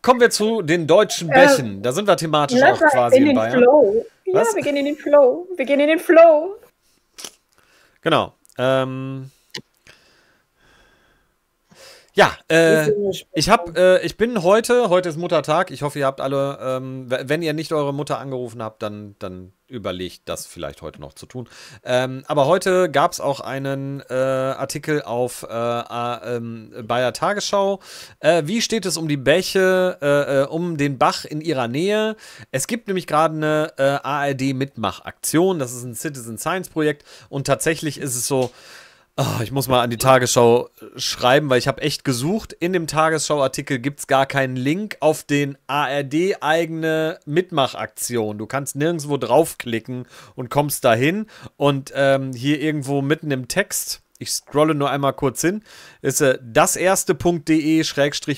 Kommen wir zu den deutschen äh, Bächen. da sind wir thematisch auch quasi in, in Bayern. Flow. Ja, wir gehen in den Flow. Wir gehen in den Flow. Genau. Ähm, ja, äh, ich hab, äh, ich bin heute, heute ist Muttertag. Ich hoffe, ihr habt alle, ähm, wenn ihr nicht eure Mutter angerufen habt, dann, dann überlegt, das vielleicht heute noch zu tun. Ähm, aber heute gab es auch einen äh, Artikel auf äh, ähm, Bayer Tagesschau. Äh, wie steht es um die Bäche, äh, um den Bach in ihrer Nähe? Es gibt nämlich gerade eine ARD-Mitmachaktion. Das ist ein Citizen Science Projekt und tatsächlich ist es so. Oh, ich muss mal an die Tagesschau äh, schreiben, weil ich habe echt gesucht. In dem Tagesschau-Artikel gibt es gar keinen Link auf den ARD-eigene Mitmachaktion. Du kannst nirgendwo draufklicken und kommst dahin. Und ähm, hier irgendwo mitten im Text, ich scrolle nur einmal kurz hin, ist äh, daserste.de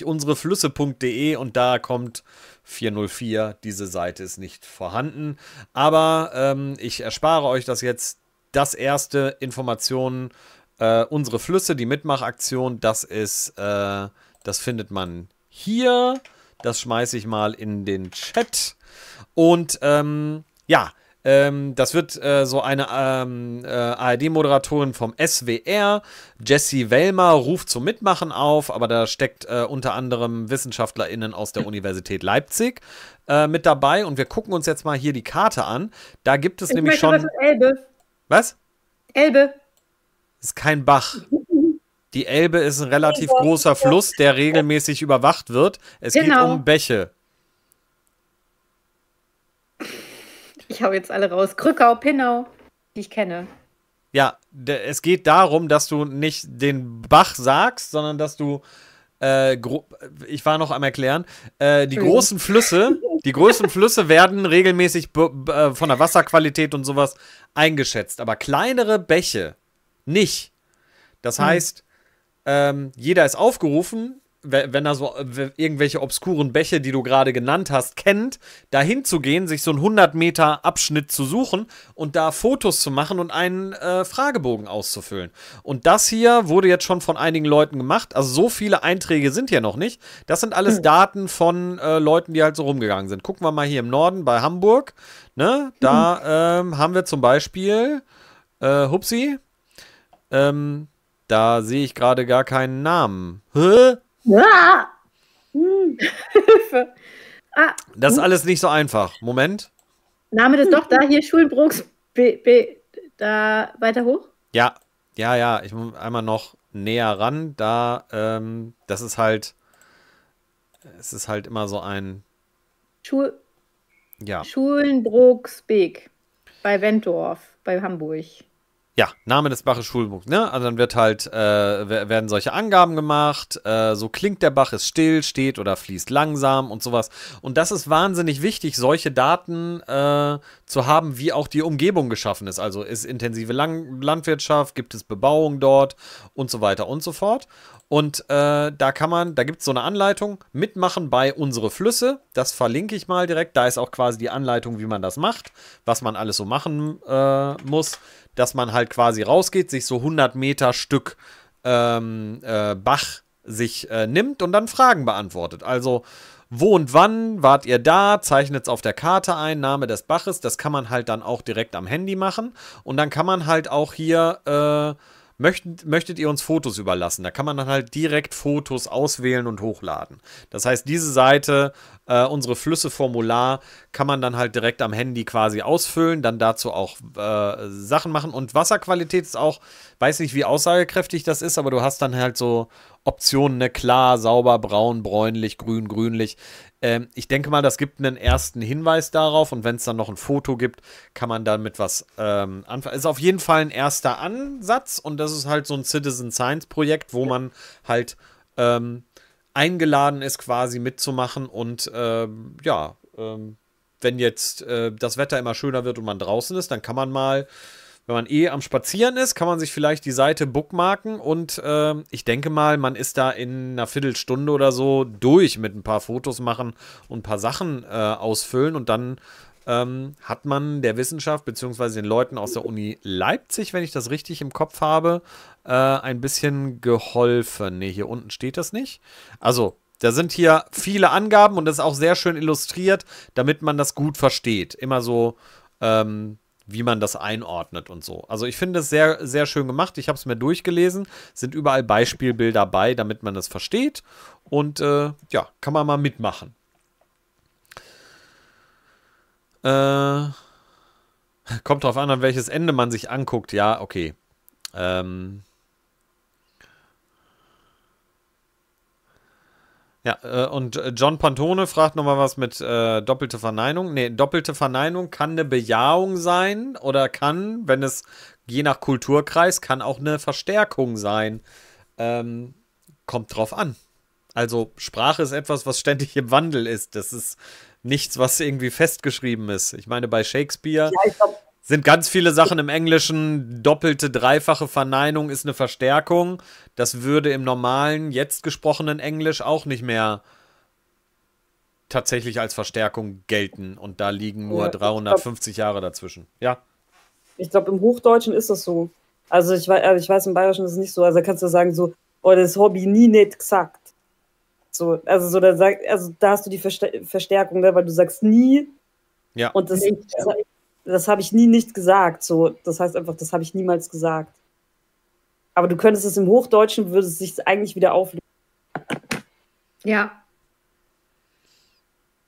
unsereflüsse.de und da kommt 404. Diese Seite ist nicht vorhanden. Aber ähm, ich erspare euch das jetzt. Das erste Informationen äh, unsere Flüsse, die Mitmachaktion, das ist, äh, das findet man hier. Das schmeiße ich mal in den Chat. Und ähm, ja, ähm, das wird äh, so eine ähm, äh, ARD-Moderatorin vom SWR. Jessie Wellmer ruft zum Mitmachen auf, aber da steckt äh, unter anderem WissenschaftlerInnen aus der Universität Leipzig äh, mit dabei. Und wir gucken uns jetzt mal hier die Karte an. Da gibt es ich nämlich schon. Was, Elbe. was? Elbe ist kein Bach. Die Elbe ist ein relativ genau. großer Fluss, der regelmäßig überwacht wird. Es genau. geht um Bäche. Ich habe jetzt alle raus. Krückau, Pinnau, die ich kenne. Ja, es geht darum, dass du nicht den Bach sagst, sondern dass du äh, ich war noch am erklären, äh, die großen Flüsse, die größten Flüsse werden regelmäßig äh, von der Wasserqualität und sowas eingeschätzt, aber kleinere Bäche nicht. Das hm. heißt, ähm, jeder ist aufgerufen, wenn er so äh, irgendwelche obskuren Bäche, die du gerade genannt hast, kennt, dahin zu gehen, sich so einen 100 Meter Abschnitt zu suchen und da Fotos zu machen und einen äh, Fragebogen auszufüllen. Und das hier wurde jetzt schon von einigen Leuten gemacht. Also so viele Einträge sind hier noch nicht. Das sind alles hm. Daten von äh, Leuten, die halt so rumgegangen sind. Gucken wir mal hier im Norden bei Hamburg. Ne? Da hm. ähm, haben wir zum Beispiel, äh, Hupsi, ähm, da sehe ich gerade gar keinen Namen. Hä? Ah! Hm. Hilfe. Ah. Das ist alles nicht so einfach. Moment. Name des doch da hier Schulbrooks. B, B, da weiter hoch? Ja, ja, ja. Ich muss einmal noch näher ran. Da, ähm, das ist halt, es ist halt immer so ein. Schul ja. Schulenbrooksbeek bei Wendorf, bei Hamburg. Ja, Name des Baches Schulbuch, ne? Also dann wird halt, äh, werden solche Angaben gemacht, äh, so klingt der Bach, ist still, steht oder fließt langsam und sowas. Und das ist wahnsinnig wichtig, solche Daten äh, zu haben, wie auch die Umgebung geschaffen ist. Also ist intensive Lang Landwirtschaft, gibt es Bebauung dort und so weiter und so fort. Und äh, da kann man, da gibt es so eine Anleitung, mitmachen bei unsere Flüsse. Das verlinke ich mal direkt. Da ist auch quasi die Anleitung, wie man das macht, was man alles so machen äh, muss dass man halt quasi rausgeht, sich so 100 Meter Stück ähm, äh, Bach sich äh, nimmt und dann Fragen beantwortet. Also wo und wann wart ihr da, zeichnet es auf der Karte ein, Name des Baches, das kann man halt dann auch direkt am Handy machen und dann kann man halt auch hier äh, möchtet, möchtet ihr uns Fotos überlassen? Da kann man dann halt direkt Fotos auswählen und hochladen. Das heißt, diese Seite, äh, unsere Flüsse-Formular, kann man dann halt direkt am Handy quasi ausfüllen, dann dazu auch äh, Sachen machen. Und Wasserqualität ist auch, weiß nicht, wie aussagekräftig das ist, aber du hast dann halt so Optionen, ne? klar, sauber, braun, bräunlich, grün, grünlich. Ähm, ich denke mal, das gibt einen ersten Hinweis darauf und wenn es dann noch ein Foto gibt, kann man damit was ähm, anfangen. Ist auf jeden Fall ein erster Ansatz und das ist halt so ein Citizen Science Projekt, wo man halt ähm, eingeladen ist, quasi mitzumachen und ähm, ja, ähm, wenn jetzt äh, das Wetter immer schöner wird und man draußen ist, dann kann man mal wenn man eh am Spazieren ist, kann man sich vielleicht die Seite bookmarken und äh, ich denke mal, man ist da in einer Viertelstunde oder so durch mit ein paar Fotos machen und ein paar Sachen äh, ausfüllen und dann ähm, hat man der Wissenschaft bzw. den Leuten aus der Uni Leipzig, wenn ich das richtig im Kopf habe, äh, ein bisschen geholfen. Ne, hier unten steht das nicht. Also da sind hier viele Angaben und das ist auch sehr schön illustriert, damit man das gut versteht. Immer so ähm, wie man das einordnet und so. Also ich finde es sehr, sehr schön gemacht. Ich habe es mir durchgelesen. Sind überall Beispielbilder bei, damit man das versteht. Und äh, ja, kann man mal mitmachen. Äh, kommt drauf an, an welches Ende man sich anguckt. Ja, okay. Ähm, Ja, äh, und äh, John Pantone fragt nochmal was mit äh, doppelte Verneinung. Nee, doppelte Verneinung kann eine Bejahung sein oder kann, wenn es je nach Kulturkreis, kann auch eine Verstärkung sein. Ähm, kommt drauf an. Also Sprache ist etwas, was ständig im Wandel ist. Das ist nichts, was irgendwie festgeschrieben ist. Ich meine, bei Shakespeare. Ja, ich sind ganz viele Sachen im Englischen. Doppelte, dreifache Verneinung ist eine Verstärkung. Das würde im normalen, jetzt gesprochenen Englisch auch nicht mehr tatsächlich als Verstärkung gelten. Und da liegen nur ja, 350 glaub, Jahre dazwischen. Ja. Ich glaube, im Hochdeutschen ist das so. Also ich, also ich weiß, im Bayerischen ist es nicht so. Also da kannst du sagen so, oh, das Hobby nie nicht gesagt. So, also, so, da, sag, also da hast du die Verstärkung, ne, weil du sagst nie. Ja. Und das, das das habe ich nie nicht gesagt. So, das heißt einfach, das habe ich niemals gesagt. Aber du könntest es im Hochdeutschen, würde es sich eigentlich wieder auflösen. Ja.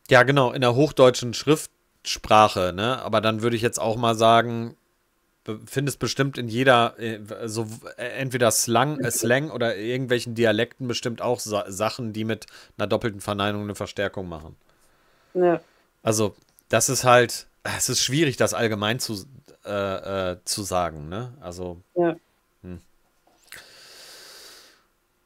Ja, genau, in der hochdeutschen Schriftsprache, ne? Aber dann würde ich jetzt auch mal sagen, findest bestimmt in jeder, äh, so äh, entweder Slang, äh, Slang oder irgendwelchen Dialekten bestimmt auch Sa Sachen, die mit einer doppelten Verneinung eine Verstärkung machen. Ja. Also, das ist halt, es ist schwierig, das allgemein zu, äh, äh, zu sagen, ne? Also. Ja. Hm.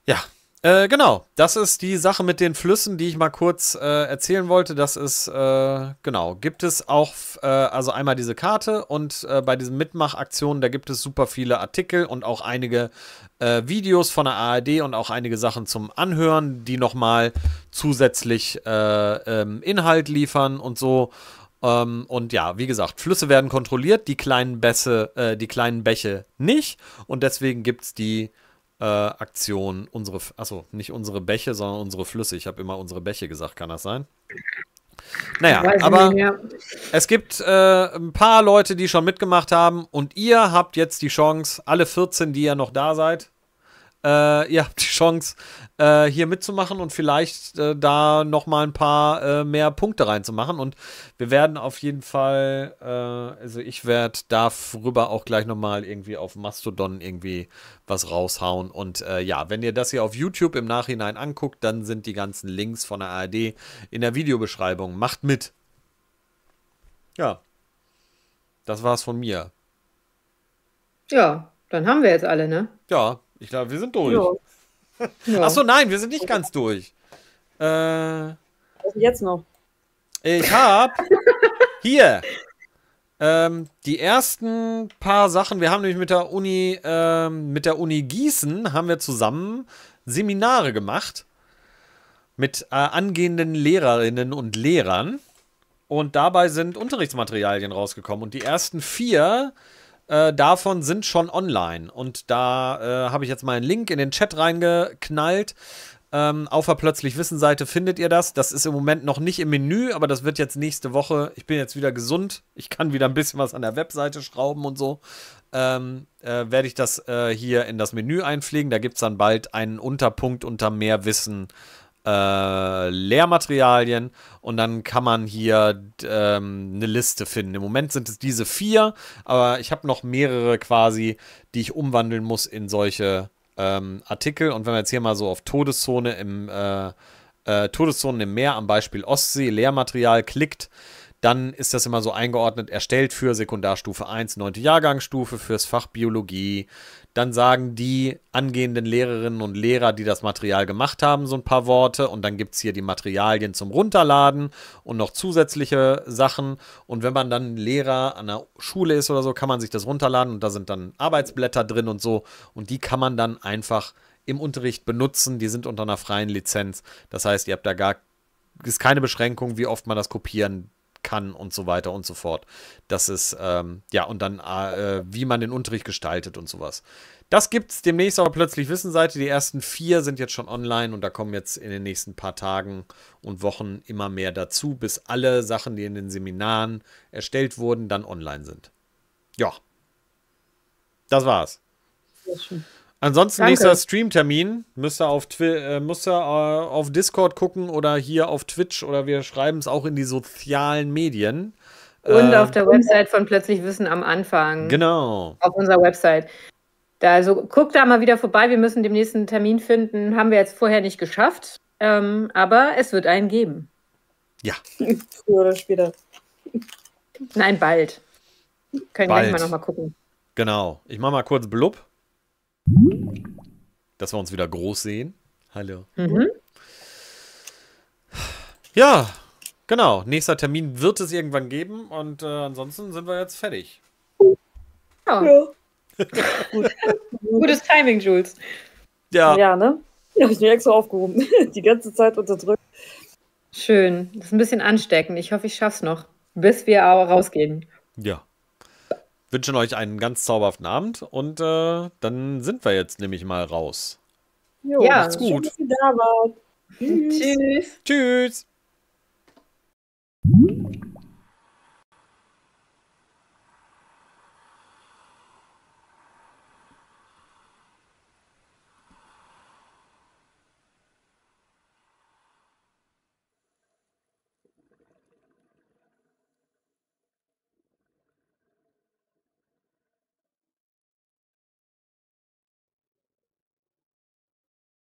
Ja. Äh, genau, das ist die Sache mit den Flüssen, die ich mal kurz äh, erzählen wollte. Das ist, äh, genau, gibt es auch, äh, also einmal diese Karte und bei diesen Mitmachaktionen, da gibt es super viele Artikel und auch einige Videos von der ARD und auch einige Sachen zum Anhören, die nochmal zusätzlich ähm, Inhalt liefern und so. Ähm, und ja, wie gesagt, Flüsse werden kontrolliert, die kleinen Bässe, äh, die kleinen Bäche nicht. Und deswegen gibt es die äh, Aktion, unsere, achso, nicht unsere Bäche, sondern unsere Flüsse. Ich habe immer unsere Bäche gesagt, kann das sein? Naja, aber es gibt äh, ein paar Leute, die schon mitgemacht haben und ihr habt jetzt die Chance, alle 14, die ihr noch da seid, äh, ihr habt die Chance, äh, hier mitzumachen und vielleicht äh, da nochmal ein paar äh, mehr Punkte reinzumachen. Und wir werden auf jeden Fall, äh, also ich werde darüber auch gleich nochmal irgendwie auf Mastodon irgendwie was raushauen. Und äh, ja, wenn ihr das hier auf YouTube im Nachhinein anguckt, dann sind die ganzen Links von der ARD in der Videobeschreibung. Macht mit. Ja. Das war's von mir. Ja, dann haben wir jetzt alle, ne? Ja, ich glaube, wir sind durch. Ja. Achso, nein, wir sind nicht ganz durch. Äh, Was jetzt noch? Ich habe hier ähm, die ersten paar Sachen. Wir haben nämlich mit der Uni, ähm, mit der Uni Gießen haben wir zusammen Seminare gemacht mit äh, angehenden Lehrerinnen und Lehrern. Und dabei sind Unterrichtsmaterialien rausgekommen. Und die ersten vier äh, davon sind schon online. Und da äh, habe ich jetzt mal einen Link in den Chat reingeknallt. Ähm, auf der Plötzlich Wissen-Seite findet ihr das. Das ist im Moment noch nicht im Menü, aber das wird jetzt nächste Woche. Ich bin jetzt wieder gesund. Ich kann wieder ein bisschen was an der Webseite schrauben und so. Ähm, äh, Werde ich das äh, hier in das Menü einpflegen. Da gibt es dann bald einen Unterpunkt unter mehr Wissen äh, Lehrmaterialien und dann kann man hier ähm, eine Liste finden. Im Moment sind es diese vier, aber ich habe noch mehrere quasi, die ich umwandeln muss in solche ähm, Artikel. Und wenn wir jetzt hier mal so auf Todeszone im äh, äh, Todeszonen im Meer, am Beispiel Ostsee, Lehrmaterial klickt, dann ist das immer so eingeordnet, erstellt für Sekundarstufe 1, 9. Jahrgangsstufe, fürs Fach Biologie, dann sagen die angehenden Lehrerinnen und Lehrer, die das Material gemacht haben, so ein paar Worte. Und dann gibt es hier die Materialien zum Runterladen und noch zusätzliche Sachen. Und wenn man dann Lehrer an der Schule ist oder so, kann man sich das runterladen. Und da sind dann Arbeitsblätter drin und so. Und die kann man dann einfach im Unterricht benutzen. Die sind unter einer freien Lizenz. Das heißt, ihr habt da gar ist keine Beschränkung, wie oft man das kopieren kann und so weiter und so fort. Das ist, ähm, ja, und dann, äh, wie man den Unterricht gestaltet und sowas. Das gibt es demnächst aber plötzlich Wissenseite. Die ersten vier sind jetzt schon online und da kommen jetzt in den nächsten paar Tagen und Wochen immer mehr dazu, bis alle Sachen, die in den Seminaren erstellt wurden, dann online sind. Ja. Das war's. Sehr schön. Ansonsten Danke. nächster Streamtermin. Müsst ihr, auf, Twi äh, müsst ihr äh, auf Discord gucken oder hier auf Twitch oder wir schreiben es auch in die sozialen Medien. Und äh, auf der Website von Plötzlich Wissen am Anfang. Genau. Auf unserer Website. Da, also guckt da mal wieder vorbei. Wir müssen den nächsten Termin finden. Haben wir jetzt vorher nicht geschafft. Ähm, aber es wird einen geben. Ja. Früher oder später. Nein, bald. Können wir gleich mal nochmal gucken. Genau. Ich mache mal kurz Blub. Dass wir uns wieder groß sehen. Hallo. Mhm. Ja, genau. Nächster Termin wird es irgendwann geben und äh, ansonsten sind wir jetzt fertig. Ja. ja. Gutes Timing, Jules. Ja. Ja, ne? Habe ich mir extra aufgehoben. Die ganze Zeit unterdrückt. Schön. Das ist ein bisschen ansteckend. Ich hoffe, ich schaff's noch, bis wir aber rausgehen. Ja wünschen euch einen ganz zauberhaften Abend und äh, dann sind wir jetzt nämlich mal raus. Jo, ja, macht's gut. Schön, dass ihr da wart. Tschüss. Tschüss. Tschüss.